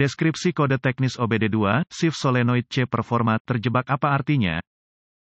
Deskripsi kode teknis OBD2, Shift Solenoid C Performa, terjebak apa artinya?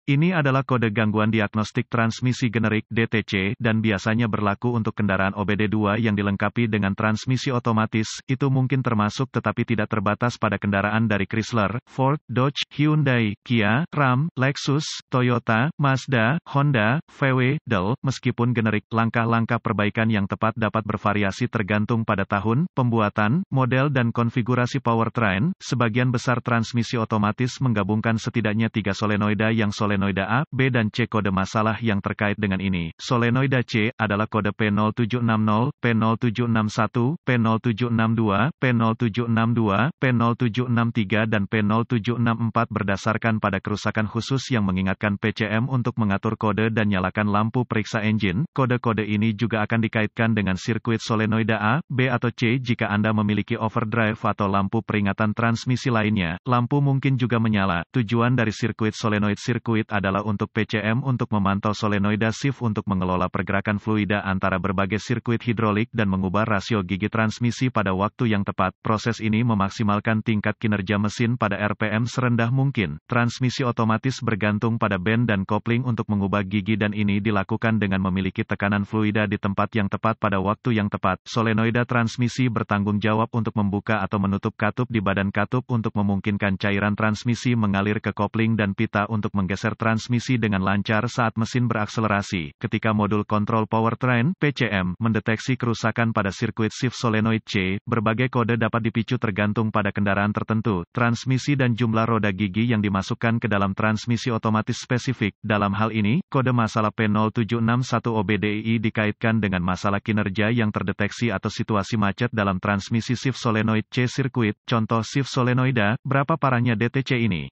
Ini adalah kode gangguan diagnostik transmisi generik DTC dan biasanya berlaku untuk kendaraan OBD2 yang dilengkapi dengan transmisi otomatis, itu mungkin termasuk tetapi tidak terbatas pada kendaraan dari Chrysler, Ford, Dodge, Hyundai, Kia, Ram, Lexus, Toyota, Mazda, Honda, VW, Dell, meskipun generik, langkah-langkah perbaikan yang tepat dapat bervariasi tergantung pada tahun, pembuatan, model dan konfigurasi powertrain, sebagian besar transmisi otomatis menggabungkan setidaknya tiga solenoida yang solenoid solenoida A, B dan C kode masalah yang terkait dengan ini. Solenoida C adalah kode P0760, P0761, P0762, P0762, P0763 dan P0764 berdasarkan pada kerusakan khusus yang mengingatkan PCM untuk mengatur kode dan nyalakan lampu periksa engine. Kode-kode ini juga akan dikaitkan dengan sirkuit solenoida A, B atau C jika Anda memiliki overdrive atau lampu peringatan transmisi lainnya. Lampu mungkin juga menyala. Tujuan dari sirkuit solenoid sirkuit fluid adalah untuk PCM untuk memantau solenoida shift untuk mengelola pergerakan fluida antara berbagai sirkuit hidrolik dan mengubah rasio gigi transmisi pada waktu yang tepat. Proses ini memaksimalkan tingkat kinerja mesin pada RPM serendah mungkin. Transmisi otomatis bergantung pada band dan kopling untuk mengubah gigi dan ini dilakukan dengan memiliki tekanan fluida di tempat yang tepat pada waktu yang tepat. Solenoida transmisi bertanggung jawab untuk membuka atau menutup katup di badan katup untuk memungkinkan cairan transmisi mengalir ke kopling dan pita untuk menggeser bertransmisi dengan lancar saat mesin berakselerasi. Ketika modul kontrol powertrain (PCM) mendeteksi kerusakan pada sirkuit shift solenoid C, berbagai kode dapat dipicu tergantung pada kendaraan tertentu, transmisi dan jumlah roda gigi yang dimasukkan ke dalam transmisi otomatis spesifik. Dalam hal ini, kode masalah P0761OBDI dikaitkan dengan masalah kinerja yang terdeteksi atau situasi macet dalam transmisi shift solenoid C sirkuit, contoh shift solenoida, berapa parahnya DTC ini.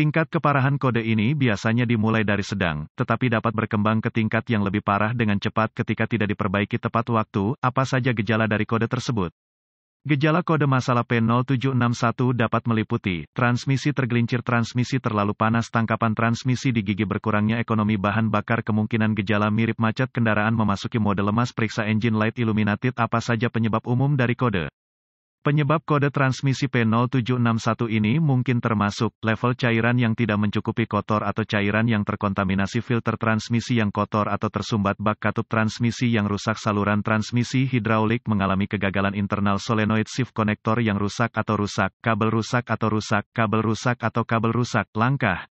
Tingkat keparahan kode ini biasanya dimulai dari sedang, tetapi dapat berkembang ke tingkat yang lebih parah dengan cepat ketika tidak diperbaiki tepat waktu. Apa saja gejala dari kode tersebut? Gejala kode masalah P0761 dapat meliputi transmisi tergelincir, transmisi terlalu panas, tangkapan transmisi di gigi, berkurangnya ekonomi bahan bakar, kemungkinan gejala mirip macet kendaraan memasuki mode lemas, periksa engine light illuminated. Apa saja penyebab umum dari kode? Penyebab kode transmisi P0761 ini mungkin termasuk level cairan yang tidak mencukupi kotor atau cairan yang terkontaminasi filter transmisi yang kotor atau tersumbat bak katup transmisi yang rusak saluran transmisi hidraulik mengalami kegagalan internal solenoid shift connector yang rusak atau rusak, kabel rusak atau rusak, kabel rusak atau kabel rusak, langkah,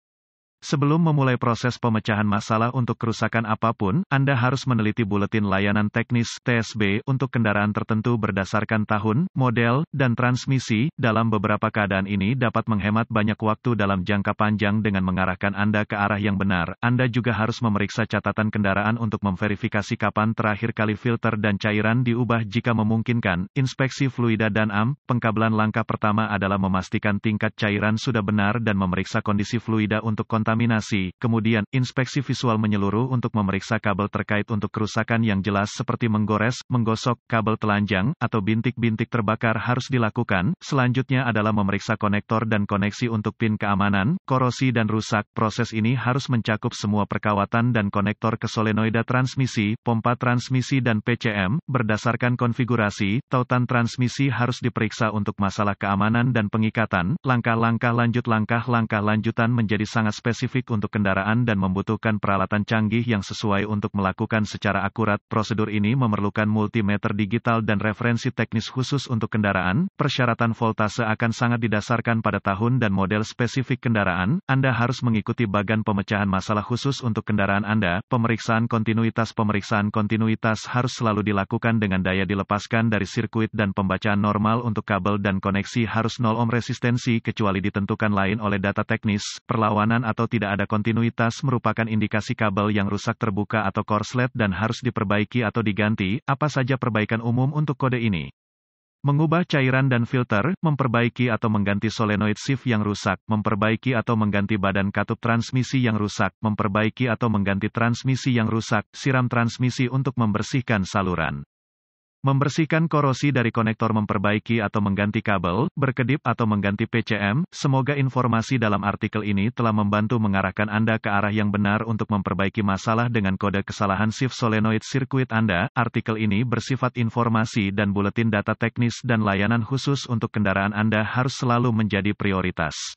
Sebelum memulai proses pemecahan masalah untuk kerusakan apapun, Anda harus meneliti buletin layanan teknis TSB untuk kendaraan tertentu berdasarkan tahun, model, dan transmisi. Dalam beberapa keadaan ini dapat menghemat banyak waktu dalam jangka panjang dengan mengarahkan Anda ke arah yang benar. Anda juga harus memeriksa catatan kendaraan untuk memverifikasi kapan terakhir kali filter dan cairan diubah jika memungkinkan. Inspeksi fluida dan AM, pengkabelan langkah pertama adalah memastikan tingkat cairan sudah benar dan memeriksa kondisi fluida untuk kontak kontaminasi. Kemudian, inspeksi visual menyeluruh untuk memeriksa kabel terkait untuk kerusakan yang jelas seperti menggores, menggosok, kabel telanjang, atau bintik-bintik terbakar harus dilakukan. Selanjutnya adalah memeriksa konektor dan koneksi untuk pin keamanan, korosi dan rusak. Proses ini harus mencakup semua perkawatan dan konektor ke solenoida transmisi, pompa transmisi dan PCM. Berdasarkan konfigurasi, tautan transmisi harus diperiksa untuk masalah keamanan dan pengikatan. Langkah-langkah lanjut langkah-langkah lanjutan menjadi sangat spesifik spesifik untuk kendaraan dan membutuhkan peralatan canggih yang sesuai untuk melakukan secara akurat. Prosedur ini memerlukan multimeter digital dan referensi teknis khusus untuk kendaraan. Persyaratan voltase akan sangat didasarkan pada tahun dan model spesifik kendaraan. Anda harus mengikuti bagan pemecahan masalah khusus untuk kendaraan Anda. Pemeriksaan kontinuitas Pemeriksaan kontinuitas harus selalu dilakukan dengan daya dilepaskan dari sirkuit dan pembacaan normal untuk kabel dan koneksi harus 0 ohm resistensi kecuali ditentukan lain oleh data teknis, perlawanan atau tidak ada kontinuitas merupakan indikasi kabel yang rusak terbuka atau korslet dan harus diperbaiki atau diganti, apa saja perbaikan umum untuk kode ini. Mengubah cairan dan filter, memperbaiki atau mengganti solenoid shift yang rusak, memperbaiki atau mengganti badan katup transmisi yang rusak, memperbaiki atau mengganti transmisi yang rusak, siram transmisi untuk membersihkan saluran. Membersihkan korosi dari konektor memperbaiki atau mengganti kabel, berkedip atau mengganti PCM, semoga informasi dalam artikel ini telah membantu mengarahkan Anda ke arah yang benar untuk memperbaiki masalah dengan kode kesalahan shift solenoid sirkuit Anda. Artikel ini bersifat informasi dan buletin data teknis dan layanan khusus untuk kendaraan Anda harus selalu menjadi prioritas.